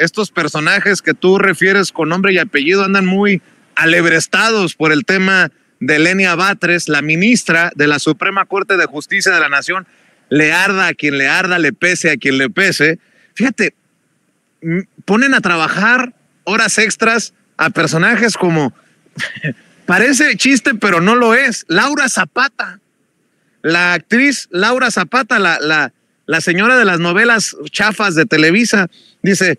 estos personajes que tú refieres con nombre y apellido andan muy alebrestados por el tema de Lenia Batres, la ministra de la Suprema Corte de Justicia de la Nación, le arda a quien le arda, le pese a quien le pese. Fíjate, ponen a trabajar horas extras a personajes como, parece chiste, pero no lo es, Laura Zapata, la actriz Laura Zapata, la, la, la señora de las novelas chafas de Televisa, dice,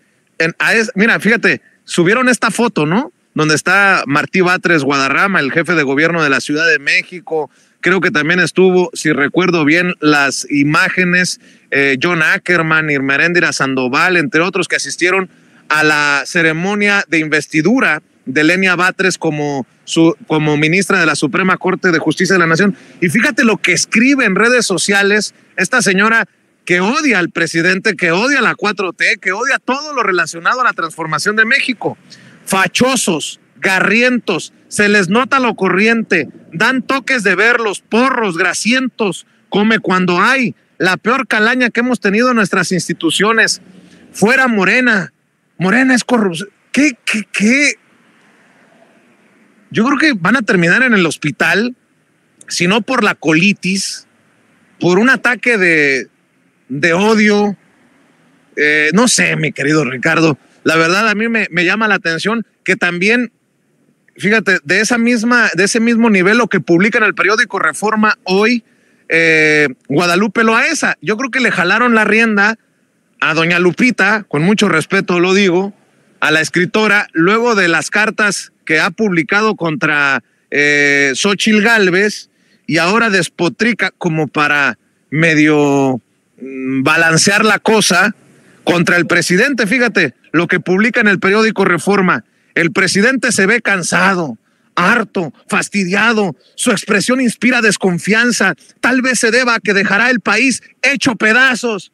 mira, fíjate, subieron esta foto, ¿no? Donde está Martí Batres Guadarrama, el jefe de gobierno de la Ciudad de México. Creo que también estuvo, si recuerdo bien, las imágenes, eh, John Ackerman, Irmeréndira Sandoval, entre otros, que asistieron a la ceremonia de investidura de Lenia Batres como, como ministra de la Suprema Corte de Justicia de la Nación. Y fíjate lo que escribe en redes sociales esta señora que odia al presidente, que odia la 4T, que odia todo lo relacionado a la transformación de México. Fachosos, garrientos, se les nota lo corriente, dan toques de verlos, porros, grasientos, come cuando hay. La peor calaña que hemos tenido en nuestras instituciones. Fuera Morena. Morena es corrupción. ¿Qué, qué, qué? Yo creo que van a terminar en el hospital, si no por la colitis, por un ataque de, de odio. Eh, no sé, mi querido Ricardo. La verdad a mí me, llama la atención que también, fíjate, de, esa misma, de ese mismo nivel lo que publica en el periódico Reforma hoy, eh, Guadalupe Loaesa. Yo creo que le jalaron la rienda a doña Lupita, con mucho respeto lo digo, a la escritora, luego de las cartas que ha publicado contra eh, Xochil Gálvez y ahora despotrica como para medio Mm, balancear la cosa contra el presidente. Fíjate lo que publica en el periódico Reforma. El presidente se ve cansado, harto, fastidiado. Su expresión inspira desconfianza. Tal vez se deba a que dejará el país hecho pedazos.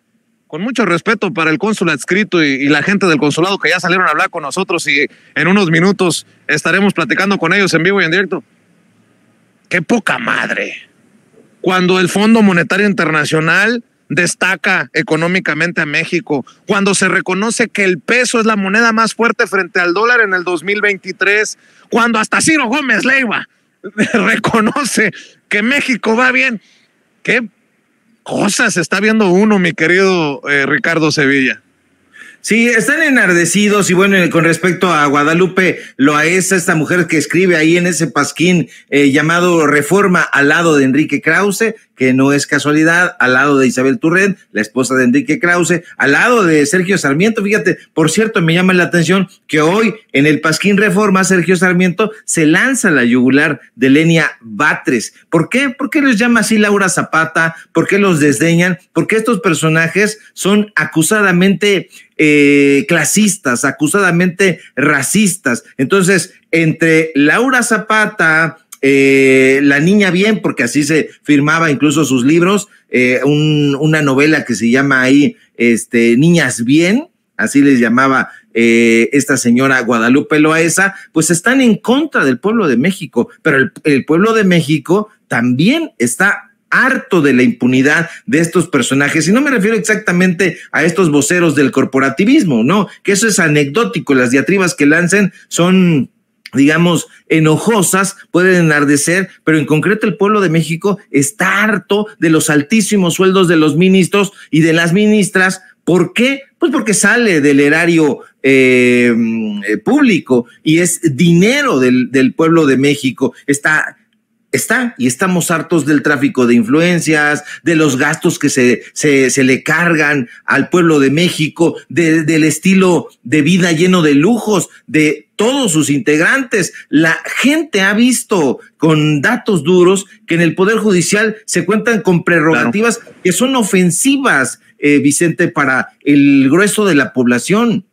Con mucho respeto para el cónsul adscrito y, y la gente del consulado que ya salieron a hablar con nosotros y en unos minutos estaremos platicando con ellos en vivo y en directo. Qué poca madre. Cuando el Fondo Monetario Internacional destaca económicamente a México, cuando se reconoce que el peso es la moneda más fuerte frente al dólar en el 2023, cuando hasta Ciro Gómez Leiva reconoce que México va bien. ¿Qué cosas está viendo uno, mi querido eh, Ricardo Sevilla? Sí, están enardecidos y bueno, eh, con respecto a Guadalupe lo es esta mujer que escribe ahí en ese pasquín eh, llamado Reforma al lado de Enrique Krause, que no es casualidad, al lado de Isabel Turret, la esposa de Enrique Krause, al lado de Sergio Sarmiento, fíjate, por cierto, me llama la atención que hoy en el pasquín Reforma, Sergio Sarmiento se lanza la yugular de Lenia Batres. ¿Por qué? ¿Por qué los llama así Laura Zapata? ¿Por qué los desdeñan? Porque estos personajes son acusadamente eh, clasistas, acusadamente racistas. Entonces, entre Laura Zapata, eh, La Niña Bien, porque así se firmaba incluso sus libros, eh, una novela que se llama ahí este, Niñas Bien, así les llamaba esta señora Guadalupe Loaesa, pues están en contra del pueblo de México, pero el, el pueblo de México también está harto de la impunidad de estos personajes, y no me refiero exactamente a estos voceros del corporativismo, no, que eso es anecdótico, las diatribas que lancen son digamos, enojosas, pueden enardecer, pero en concreto el pueblo de México está harto de los altísimos sueldos de los ministros y de las ministras. ¿Por qué? Pues porque sale del erario eh, mm, eh, público y es dinero del, del pueblo de México. Está está y estamos hartos del tráfico de influencias, de los gastos que se, se, se le cargan al pueblo de México, del estilo de vida lleno de lujos de todos sus integrantes. La gente ha visto con datos duros que en el Poder Judicial se cuentan con prerrogativas que son ofensivas, eh, Vicente, para el grueso de la población.